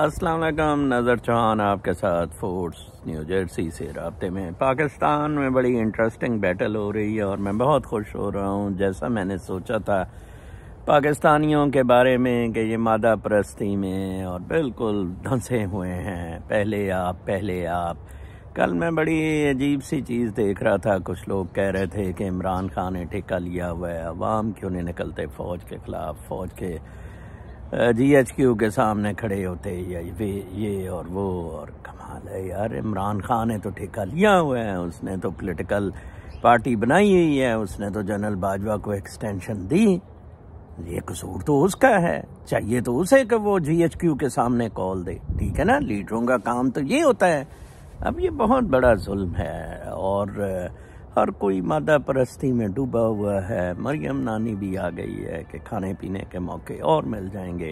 असलकम नज़र चौहान आपके साथ फोर्स न्यू जर्सी से रबते में पाकिस्तान में बड़ी इंटरेस्टिंग बैटल हो रही है और मैं बहुत खुश हो रहा हूँ जैसा मैंने सोचा था पाकिस्तानियों के बारे में कि ये मादा परस्ती में और बिल्कुल धंसे हुए हैं पहले आप पहले आप कल मैं बड़ी अजीब सी चीज़ देख रहा था कुछ लोग कह रहे थे कि इमरान खान ने ठेका लिया हुआ है अवाम क्यों नहीं निकलते फ़ौज के ख़िलाफ़ फ़ौज के जीएचक्यू के सामने खड़े होते ये ये और वो और कमाल है यार इमरान खान ने तो ठेका लिया हुआ है उसने तो पॉलिटिकल पार्टी बनाई हुई है उसने तो जनरल बाजवा को एक्सटेंशन दी ये कसूर तो उसका है चाहिए तो उसे कि वो जीएचक्यू के सामने कॉल दे ठीक है ना लीडरों का काम तो ये होता है अब ये बहुत बड़ा जुल्म है और हर कोई मादा परस्ती में डूबा हुआ है मरियम नानी भी आ गई है कि खाने पीने के मौके और मिल जाएंगे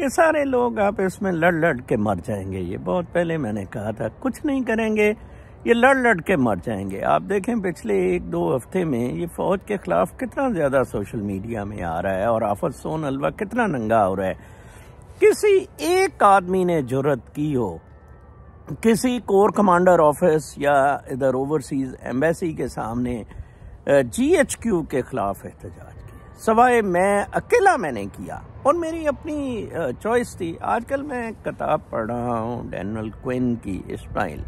ये सारे लोग आप इसमें लड़ लड़ के मर जाएंगे ये बहुत पहले मैंने कहा था कुछ नहीं करेंगे ये लड़ लड़ के मर जाएंगे आप देखें पिछले एक दो हफ्ते में ये फौज के खिलाफ कितना ज़्यादा सोशल मीडिया में आ रहा है और आफत सोन अलवा कितना नंगा हो रहा है किसी एक आदमी ने जरूरत की हो किसी कोर कमांडर ऑफिस या इधर ओवरसीज एम्बेसी के सामने जीएचक्यू के खिलाफ एहतजाज किया सवाए मैं अकेला मैंने किया और मेरी अपनी चॉइस थी आजकल मैं किताब पढ़ रहा हूँ डैनल क्विन की इस्माइल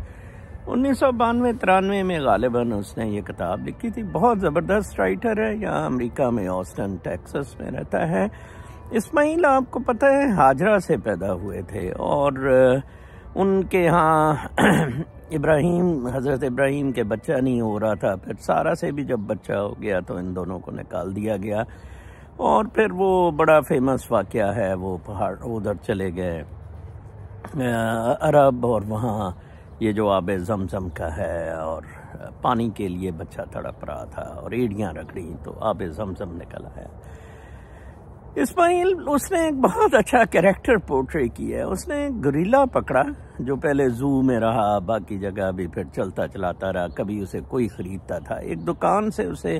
उन्नीस सौ बानवे तिरानवे में गालिबा उसने ये किताब लिखी थी बहुत ज़बरदस्त राइटर है यहाँ अमेरिका में ऑस्टन टेक्सस में रहता है इस्माइल आपको पता है हाजरा से पैदा हुए थे और उनके यहाँ इब्राहिम हज़रत इब्राहिम के बच्चा नहीं हो रहा था फिर सारा से भी जब बच्चा हो गया तो इन दोनों को निकाल दिया गया और फिर वो बड़ा फेमस वाक़ है वो पहाड़ उधर चले गए अरब और वहाँ ये जो आब जमजम का है और पानी के लिए बच्चा तड़प रहा था और एड़ियाँ रख रही तो आब जमजम निकल आया इस्माइल उसने एक बहुत अच्छा कैरेक्टर पोर्ट्रे किया है उसने गुरीला पकड़ा जो पहले जू में रहा बाकी जगह भी फिर चलता चलाता रहा कभी उसे कोई ख़रीदता था एक दुकान से उसे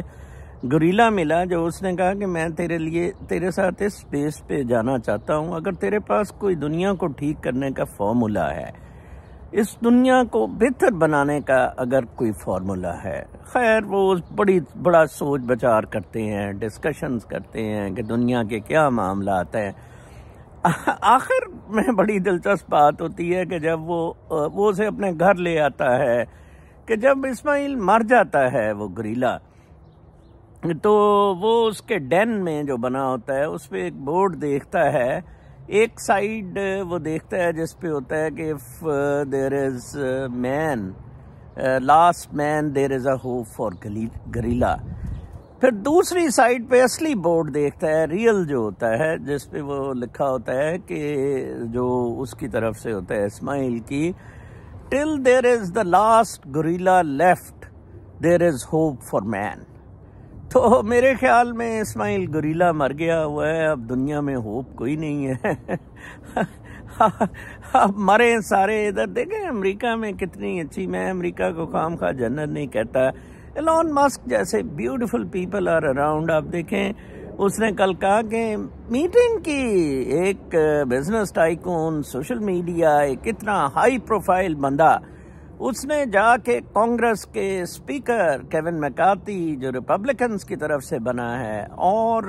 गुरीला मिला जो उसने कहा कि मैं तेरे लिए तेरे साथ इस स्पेस पे जाना चाहता हूँ अगर तेरे पास कोई दुनिया को ठीक करने का फॉर्मूला है इस दुनिया को बेहतर बनाने का अगर कोई फार्मूला है खैर वो बड़ी बड़ा सोच बचार करते हैं डिस्कशंस करते हैं कि दुनिया के क्या मामला आते हैं आखिर में बड़ी दिलचस्प बात होती है कि जब वो वो उसे अपने घर ले आता है कि जब इस्माइल मर जाता है वो गरीला तो वो उसके डैन में जो बना होता है उस पर एक बोर्ड देखता है एक साइड uh, वो देखता है जिस पे होता है कि if there is man last man there is a hope for gorilla फिर दूसरी साइड पे असली बोर्ड देखता है रियल जो होता है जिस पे वो लिखा होता है कि जो उसकी तरफ से होता है इस्माइल की till there is the last gorilla left there is hope for man तो मेरे ख्याल में इस्माइल गुरीला मर गया हुआ है अब दुनिया में होप कोई नहीं है अब मरे सारे इधर देखें अमेरिका में कितनी अच्छी मैं अमेरिका को खाम खा जन्नत नहीं कहता एलॉन मस्क जैसे ब्यूटीफुल पीपल आर अराउंड आप देखें उसने कल कहा कि मीटिंग की एक बिजनेस टाइकून सोशल मीडिया एक इतना हाई प्रोफाइल बंदा उसने जाके कांग्रेस के स्पीकर केविन मैकाती जो रिपब्लिकन्स की तरफ से बना है और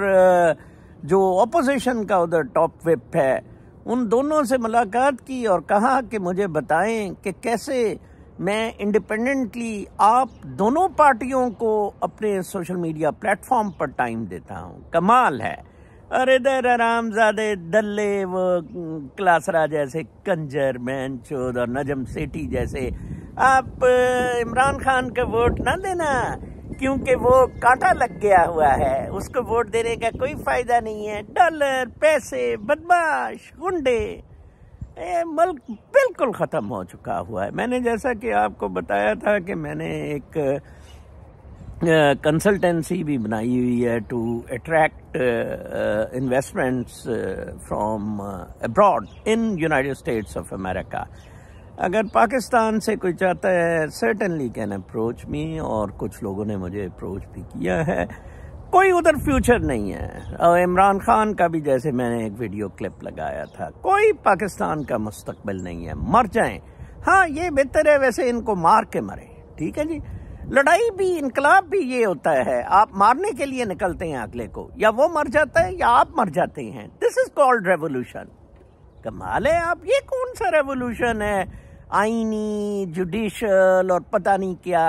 जो ऑपोजिशन का उधर टॉप विप है उन दोनों से मुलाकात की और कहा कि मुझे बताएं कि कैसे मैं इंडिपेंडेंटली आप दोनों पार्टियों को अपने सोशल मीडिया प्लेटफॉर्म पर टाइम देता हूँ कमाल है अरे इधर आरामजादे दल्ले वो क्लासरा जैसे कंजर मैन चौध और नजम सेठी जैसे आप इमरान खान को वोट ना देना क्योंकि वो कांटा लग गया हुआ है उसको वोट देने का कोई फायदा नहीं है डॉलर पैसे बदमाश गुंडे ये मुल्क बिल्कुल ख़त्म हो चुका हुआ है मैंने जैसा कि आपको बताया था कि मैंने एक कंसल्टेंसी भी बनाई हुई है to attract investments from abroad in United States of America अगर पाकिस्तान से कोई चाहता है सर्टनली कैन अप्रोच मी और कुछ लोगों ने मुझे अप्रोच भी किया है कोई उधर फ्यूचर नहीं है और इमरान खान का भी जैसे मैंने एक वीडियो क्लिप लगाया था कोई पाकिस्तान का मुस्तकबल नहीं है मर जाएं हाँ ये बेहतर है वैसे इनको मार के मरे ठीक है जी लड़ाई भी इनकलाब भी ये होता है आप मारने के लिए निकलते हैं अगले को या वो मर जाता है या आप मर जाते हैं दिस इज कॉल्ड रेवोल्यूशन कमाल है आप ये कौन सा रेवोल्यूशन है आइनी जुडिशल और पता नहीं क्या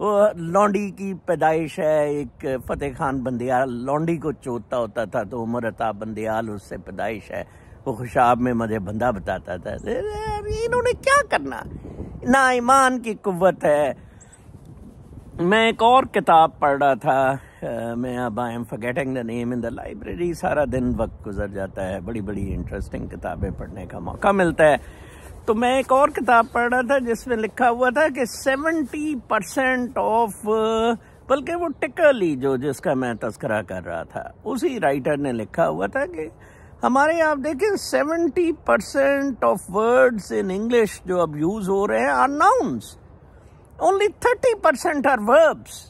वो लौंडी की पैदाइश है एक फतेह खान बंदियाल लौंडी को चोतता होता था तो उमर अता बंदियाल उससे पैदाइश है वो खुशाब में मुझे बंदा बताता था इन्होंने क्या करना ना ईमान की कुत है मैं एक और किताब पढ़ रहा था मैं अब I am forgetting the name in the library सारा दिन वक्त गुजर जाता है बड़ी बड़ी इंटरेस्टिंग किताबें पढ़ने का मौका मिलता है तो मैं एक और किताब पढ़ रहा था जिसमें लिखा हुआ था कि 70 परसेंट ऑफ बल्कि वो टिकली जो जिसका मैं तस्करा कर रहा था उसी राइटर ने लिखा हुआ था कि हमारे आप देखें 70 percent of words in English जो अब यूज हो रहे हैं are nouns only 30 percent are verbs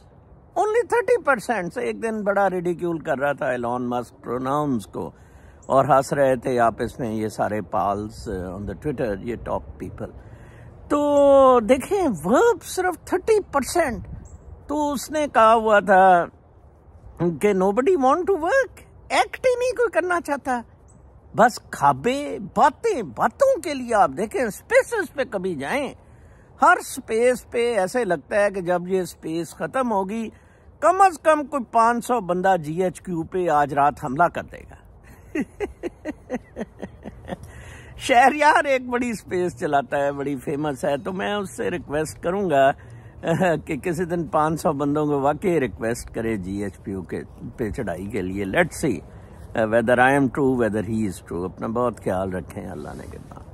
only 30 percent एक दिन बड़ा रिडिक्यूल कर रहा था एलॉन मस्क प्रोनाउंस को और हंस रहे थे आपस में ये सारे पाल्स ऑन द ट्विटर ये टॉप पीपल तो देखें वर्ब सिर्फ थर्टी परसेंट तो उसने कहा हुआ था कि nobody want to work act ही नहीं कोई करना चाहता बस खाबे बातें बातों के लिए आप देखें स्पेसेस पे कभी जाएं हर स्पेस पे ऐसे लगता है कि जब ये स्पेस ख़त्म होगी कम अज कम कोई 500 बंदा जीएचक्यू पे आज रात हमला कर देगा शहर यार एक बड़ी स्पेस चलाता है बड़ी फेमस है तो मैं उससे रिक्वेस्ट करूंगा कि किसी दिन 500 बंदों को वाकई रिक्वेस्ट करे जीएचपीओ के पे चढ़ाई के लिए let's see whether I am true whether he is true अपना बहुत ख्याल रखें अल्लाह ने के बाद